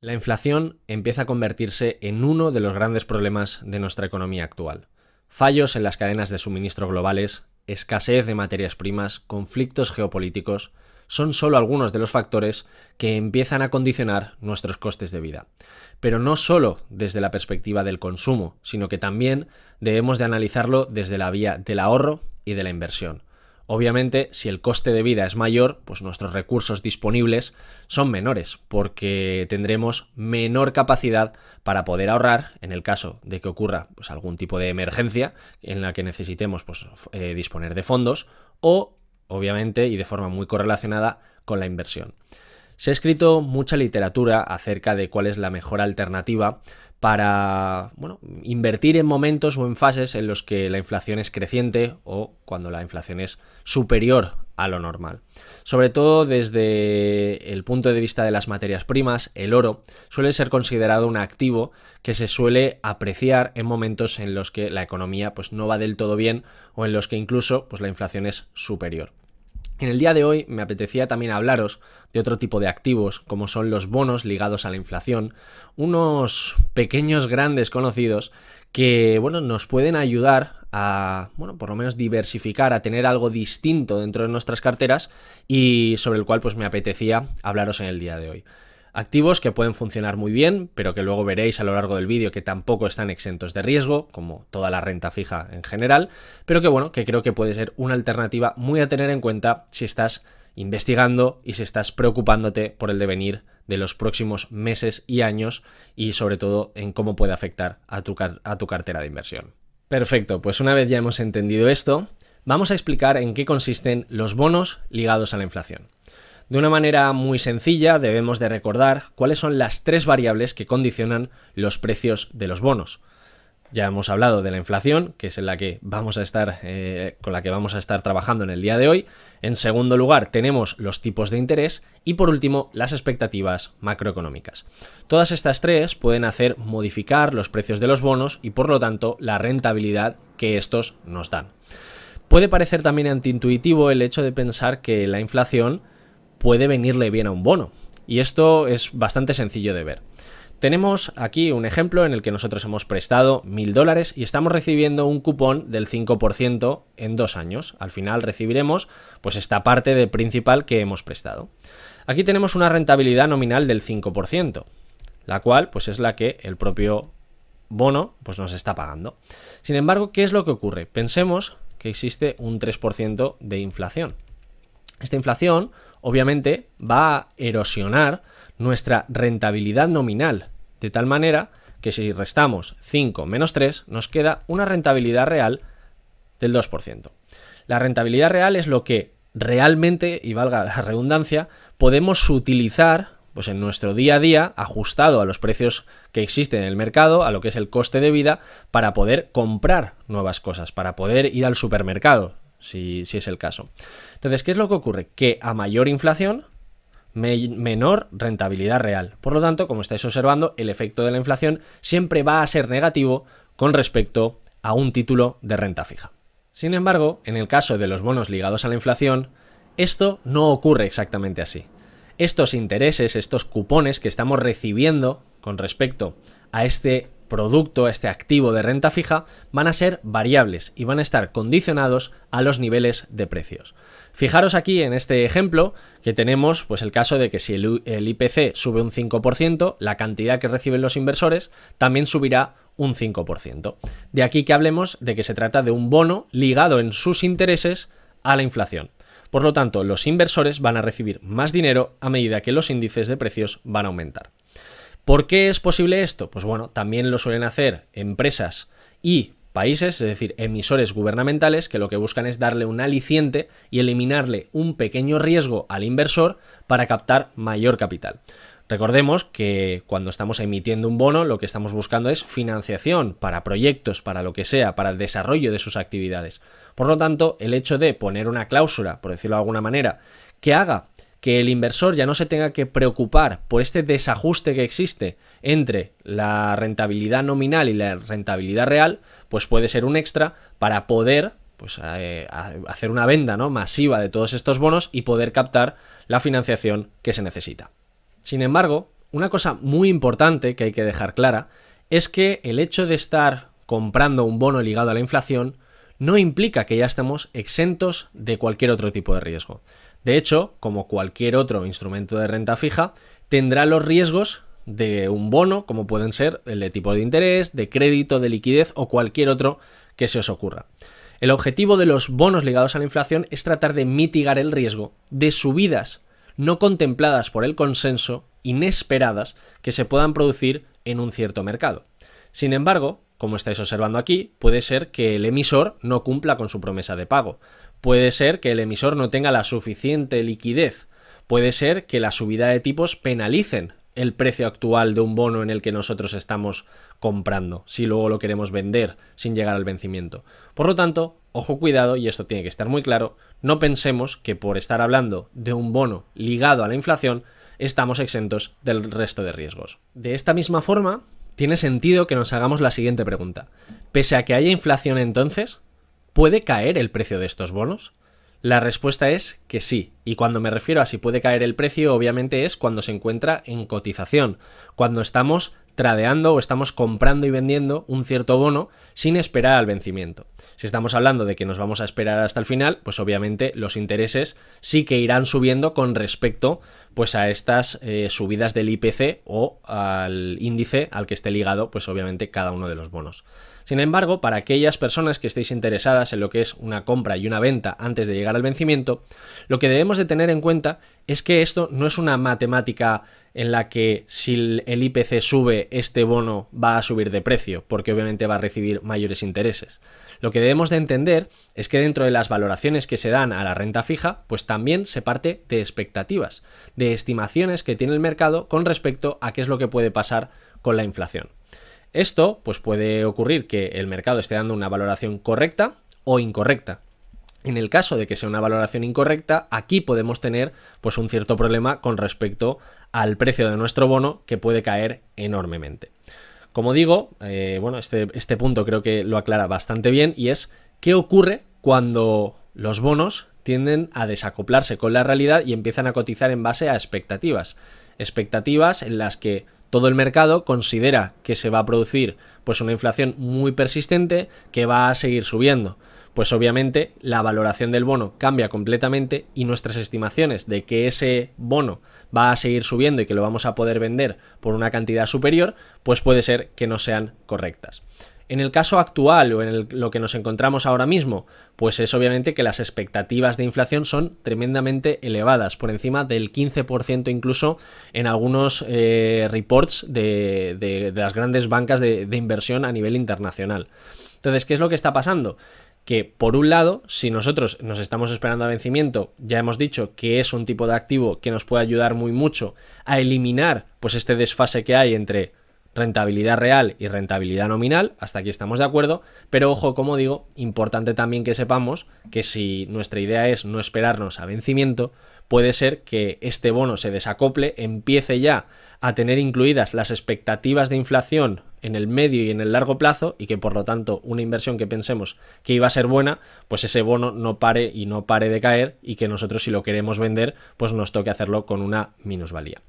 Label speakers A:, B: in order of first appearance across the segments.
A: La inflación empieza a convertirse en uno de los grandes problemas de nuestra economía actual. Fallos en las cadenas de suministro globales, escasez de materias primas, conflictos geopolíticos, son solo algunos de los factores que empiezan a condicionar nuestros costes de vida. Pero no solo desde la perspectiva del consumo, sino que también debemos de analizarlo desde la vía del ahorro y de la inversión. Obviamente, si el coste de vida es mayor, pues nuestros recursos disponibles son menores, porque tendremos menor capacidad para poder ahorrar en el caso de que ocurra pues, algún tipo de emergencia en la que necesitemos pues, eh, disponer de fondos o, obviamente, y de forma muy correlacionada con la inversión. Se ha escrito mucha literatura acerca de cuál es la mejor alternativa para invertir en momentos o en fases en los que la inflación es creciente o cuando la inflación es superior a lo normal. Sobre todo desde el punto de vista de las materias primas, el oro suele ser considerado un activo que se suele apreciar en momentos en los que la economía pues, no va del todo bien o en los que incluso pues, la inflación es superior. En el día de hoy me apetecía también hablaros de otro tipo de activos, como son los bonos ligados a la inflación, unos pequeños grandes conocidos que, bueno, nos pueden ayudar a, bueno, por lo menos diversificar, a tener algo distinto dentro de nuestras carteras y sobre el cual pues me apetecía hablaros en el día de hoy. Activos que pueden funcionar muy bien, pero que luego veréis a lo largo del vídeo que tampoco están exentos de riesgo, como toda la renta fija en general, pero que bueno, que creo que puede ser una alternativa muy a tener en cuenta si estás investigando y si estás preocupándote por el devenir de los próximos meses y años y sobre todo en cómo puede afectar a tu, a tu cartera de inversión. Perfecto, pues una vez ya hemos entendido esto, vamos a explicar en qué consisten los bonos ligados a la inflación. De una manera muy sencilla debemos de recordar cuáles son las tres variables que condicionan los precios de los bonos. Ya hemos hablado de la inflación, que es en la que vamos a estar, eh, con la que vamos a estar trabajando en el día de hoy. En segundo lugar, tenemos los tipos de interés y por último, las expectativas macroeconómicas. Todas estas tres pueden hacer modificar los precios de los bonos y por lo tanto la rentabilidad que estos nos dan. Puede parecer también antiintuitivo el hecho de pensar que la inflación puede venirle bien a un bono. Y esto es bastante sencillo de ver. Tenemos aquí un ejemplo en el que nosotros hemos prestado mil dólares y estamos recibiendo un cupón del 5% en dos años. Al final recibiremos pues esta parte de principal que hemos prestado. Aquí tenemos una rentabilidad nominal del 5%, la cual pues es la que el propio bono pues nos está pagando. Sin embargo, ¿qué es lo que ocurre? Pensemos que existe un 3% de inflación. Esta inflación, obviamente, va a erosionar nuestra rentabilidad nominal, de tal manera que si restamos 5 menos 3, nos queda una rentabilidad real del 2%. La rentabilidad real es lo que realmente, y valga la redundancia, podemos utilizar pues en nuestro día a día, ajustado a los precios que existen en el mercado, a lo que es el coste de vida, para poder comprar nuevas cosas, para poder ir al supermercado si, es el caso. Entonces, ¿qué es lo que ocurre? Que a mayor inflación, menor rentabilidad real. Por lo tanto, como estáis observando, el efecto de la inflación siempre va a ser negativo con respecto a un título de renta fija. Sin embargo, en el caso de los bonos ligados a la inflación, esto no ocurre exactamente así. Estos intereses, estos cupones que estamos recibiendo con respecto a este producto, este activo de renta fija, van a ser variables y van a estar condicionados a los niveles de precios. Fijaros aquí en este ejemplo que tenemos pues el caso de que si el, el IPC sube un 5%, la cantidad que reciben los inversores también subirá un 5%. De aquí que hablemos de que se trata de un bono ligado en sus intereses a la inflación. Por lo tanto, los inversores van a recibir más dinero a medida que los índices de precios van a aumentar. ¿Por qué es posible esto? Pues bueno, también lo suelen hacer empresas y países, es decir, emisores gubernamentales, que lo que buscan es darle un aliciente y eliminarle un pequeño riesgo al inversor para captar mayor capital. Recordemos que cuando estamos emitiendo un bono, lo que estamos buscando es financiación para proyectos, para lo que sea, para el desarrollo de sus actividades. Por lo tanto, el hecho de poner una cláusula, por decirlo de alguna manera, que haga que el inversor ya no se tenga que preocupar por este desajuste que existe entre la rentabilidad nominal y la rentabilidad real, pues puede ser un extra para poder pues, eh, hacer una venda ¿no? masiva de todos estos bonos y poder captar la financiación que se necesita. Sin embargo, una cosa muy importante que hay que dejar clara es que el hecho de estar comprando un bono ligado a la inflación no implica que ya estemos exentos de cualquier otro tipo de riesgo. De hecho, como cualquier otro instrumento de renta fija, tendrá los riesgos de un bono, como pueden ser el de tipo de interés, de crédito, de liquidez o cualquier otro que se os ocurra. El objetivo de los bonos ligados a la inflación es tratar de mitigar el riesgo de subidas no contempladas por el consenso, inesperadas, que se puedan producir en un cierto mercado. Sin embargo, como estáis observando aquí, puede ser que el emisor no cumpla con su promesa de pago, Puede ser que el emisor no tenga la suficiente liquidez. Puede ser que la subida de tipos penalicen el precio actual de un bono en el que nosotros estamos comprando, si luego lo queremos vender sin llegar al vencimiento. Por lo tanto, ojo cuidado, y esto tiene que estar muy claro, no pensemos que por estar hablando de un bono ligado a la inflación, estamos exentos del resto de riesgos. De esta misma forma, tiene sentido que nos hagamos la siguiente pregunta. Pese a que haya inflación entonces, ¿Puede caer el precio de estos bonos? La respuesta es que sí, y cuando me refiero a si puede caer el precio, obviamente es cuando se encuentra en cotización, cuando estamos tradeando o estamos comprando y vendiendo un cierto bono sin esperar al vencimiento. Si estamos hablando de que nos vamos a esperar hasta el final, pues obviamente los intereses sí que irán subiendo con respecto pues a estas eh, subidas del IPC o al índice al que esté ligado pues obviamente cada uno de los bonos. Sin embargo, para aquellas personas que estéis interesadas en lo que es una compra y una venta antes de llegar al vencimiento, lo que debemos de tener en cuenta es que esto no es una matemática en la que si el IPC sube, este bono va a subir de precio, porque obviamente va a recibir mayores intereses. Lo que debemos de entender es que dentro de las valoraciones que se dan a la renta fija, pues también se parte de expectativas, de estimaciones que tiene el mercado con respecto a qué es lo que puede pasar con la inflación. Esto pues puede ocurrir que el mercado esté dando una valoración correcta o incorrecta. En el caso de que sea una valoración incorrecta, aquí podemos tener pues un cierto problema con respecto al precio de nuestro bono que puede caer enormemente. Como digo, eh, bueno, este, este punto creo que lo aclara bastante bien y es qué ocurre cuando los bonos tienden a desacoplarse con la realidad y empiezan a cotizar en base a expectativas. Expectativas en las que todo el mercado considera que se va a producir pues una inflación muy persistente que va a seguir subiendo. Pues obviamente la valoración del bono cambia completamente y nuestras estimaciones de que ese bono va a seguir subiendo y que lo vamos a poder vender por una cantidad superior, pues puede ser que no sean correctas. En el caso actual o en lo que nos encontramos ahora mismo, pues es obviamente que las expectativas de inflación son tremendamente elevadas, por encima del 15% incluso en algunos eh, reports de, las grandes bancas de, inversión a nivel internacional. Entonces, ¿qué es lo que está pasando? que por un lado, si nosotros nos estamos esperando a vencimiento, ya hemos dicho que es un tipo de activo que nos puede ayudar muy mucho a eliminar pues este desfase que hay entre rentabilidad real y rentabilidad nominal, hasta aquí estamos de acuerdo, pero ojo, como digo, importante también que sepamos que si nuestra idea es no esperarnos a vencimiento, puede ser que este bono se desacople, empiece ya a tener incluidas las expectativas de inflación en el medio y en el largo plazo y que por lo tanto una inversión que pensemos que iba a ser buena, pues ese bono no pare y no pare de caer y que nosotros si lo queremos vender, pues nos toque hacerlo con una minusvalía.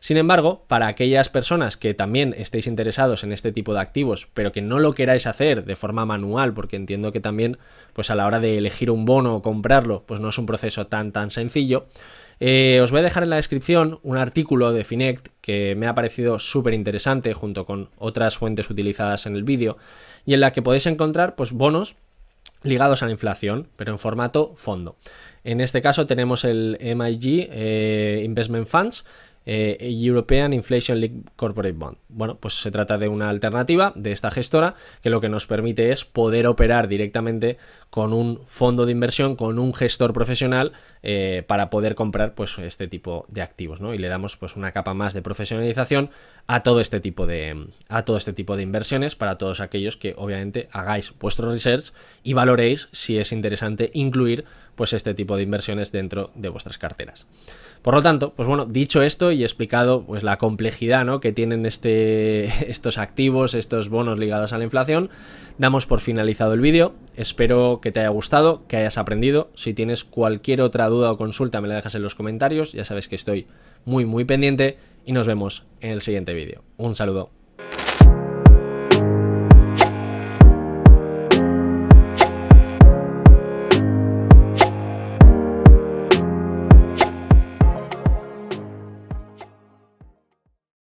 A: Sin embargo, para aquellas personas que también estéis interesados en este tipo de activos, pero que no lo queráis hacer de forma manual, porque entiendo que también pues a la hora de elegir un bono o comprarlo, pues no es un proceso tan tan sencillo, eh, os voy a dejar en la descripción un artículo de Finect que me ha parecido súper interesante junto con otras fuentes utilizadas en el vídeo y en la que podéis encontrar pues, bonos ligados a la inflación, pero en formato fondo. En este caso tenemos el MIG eh, Investment Funds, eh, European Inflation League Corporate Bond. Bueno, pues se trata de una alternativa de esta gestora que lo que nos permite es poder operar directamente con un fondo de inversión, con un gestor profesional eh, para poder comprar pues este tipo de activos, ¿no? Y le damos pues una capa más de profesionalización a todo este tipo de a todo este tipo de inversiones para todos aquellos que obviamente hagáis vuestros research y valoréis si es interesante incluir pues este tipo de inversiones dentro de vuestras carteras. Por lo tanto, pues bueno, dicho esto y explicado pues la complejidad ¿no? que tienen este, estos activos, estos bonos ligados a la inflación, damos por finalizado el vídeo. Espero que te haya gustado, que hayas aprendido. Si tienes cualquier otra duda o consulta me la dejas en los comentarios, ya sabes que estoy muy muy pendiente y nos vemos en el siguiente vídeo. Un saludo.